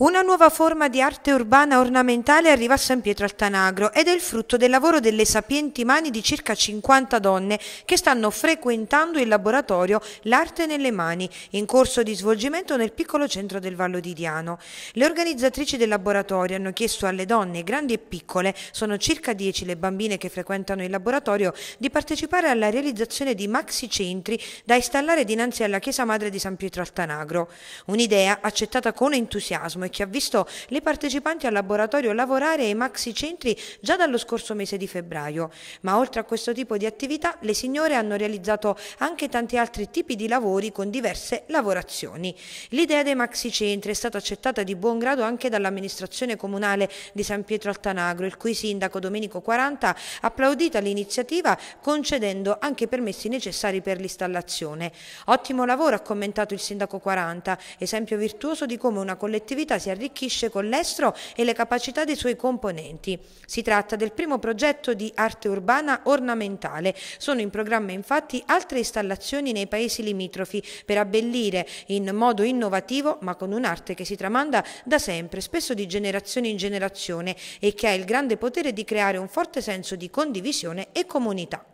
Una nuova forma di arte urbana ornamentale arriva a San Pietro Altanagro ed è il frutto del lavoro delle sapienti mani di circa 50 donne che stanno frequentando il laboratorio L'arte nelle mani, in corso di svolgimento nel piccolo centro del Vallo di Diano. Le organizzatrici del laboratorio hanno chiesto alle donne, grandi e piccole, sono circa 10 le bambine che frequentano il laboratorio, di partecipare alla realizzazione di maxi centri da installare dinanzi alla Chiesa Madre di San Pietro Altanagro. Un'idea accettata con entusiasmo che ha visto le partecipanti al laboratorio lavorare ai maxi centri già dallo scorso mese di febbraio. Ma oltre a questo tipo di attività, le signore hanno realizzato anche tanti altri tipi di lavori con diverse lavorazioni. L'idea dei maxi centri è stata accettata di buon grado anche dall'amministrazione comunale di San Pietro Altanagro, il cui sindaco Domenico 40 ha applaudito l'iniziativa concedendo anche i permessi necessari per l'installazione. Ottimo lavoro ha commentato il sindaco 40, esempio virtuoso di come una collettività si arricchisce con l'estro e le capacità dei suoi componenti. Si tratta del primo progetto di arte urbana ornamentale. Sono in programma infatti altre installazioni nei paesi limitrofi per abbellire in modo innovativo ma con un'arte che si tramanda da sempre, spesso di generazione in generazione e che ha il grande potere di creare un forte senso di condivisione e comunità.